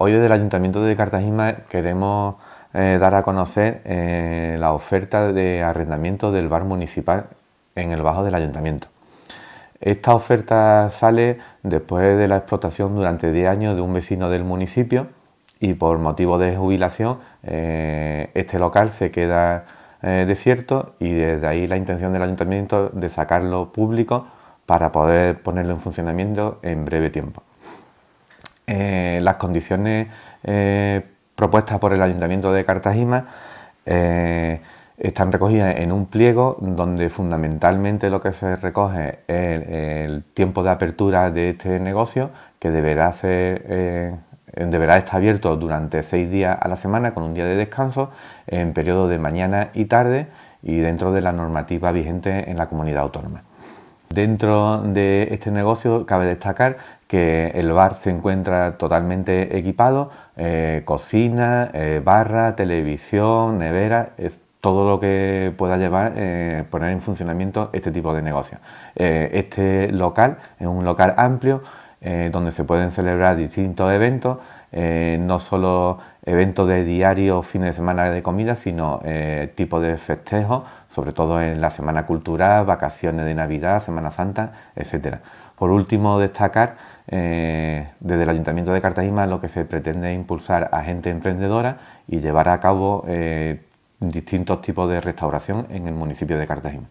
Hoy desde el Ayuntamiento de Cartagena queremos eh, dar a conocer eh, la oferta de arrendamiento del bar municipal en el bajo del Ayuntamiento. Esta oferta sale después de la explotación durante 10 años de un vecino del municipio y por motivo de jubilación eh, este local se queda desierto y desde ahí la intención del ayuntamiento de sacarlo público para poder ponerlo en funcionamiento en breve tiempo. Eh, las condiciones eh, propuestas por el Ayuntamiento de Cartagena eh, están recogidas en un pliego donde fundamentalmente lo que se recoge es el tiempo de apertura de este negocio que deberá ser deberá estar abierto durante seis días a la semana con un día de descanso en periodo de mañana y tarde y dentro de la normativa vigente en la comunidad autónoma. Dentro de este negocio cabe destacar que el bar se encuentra totalmente equipado, eh, cocina, eh, barra, televisión, nevera, es todo lo que pueda llevar eh, poner en funcionamiento este tipo de negocio. este local es un local amplio eh, donde se pueden celebrar distintos eventos, eh, no solo eventos de diario o fines de semana de comida, sino eh, tipos de festejos, sobre todo en la semana cultural, vacaciones de Navidad, Semana Santa, etc. Por último, destacar desde el Ayuntamiento de Cartagena lo que se pretende impulsar a gente emprendedora y llevar a cabo distintos tipos de restauración en el municipio de Cartagena.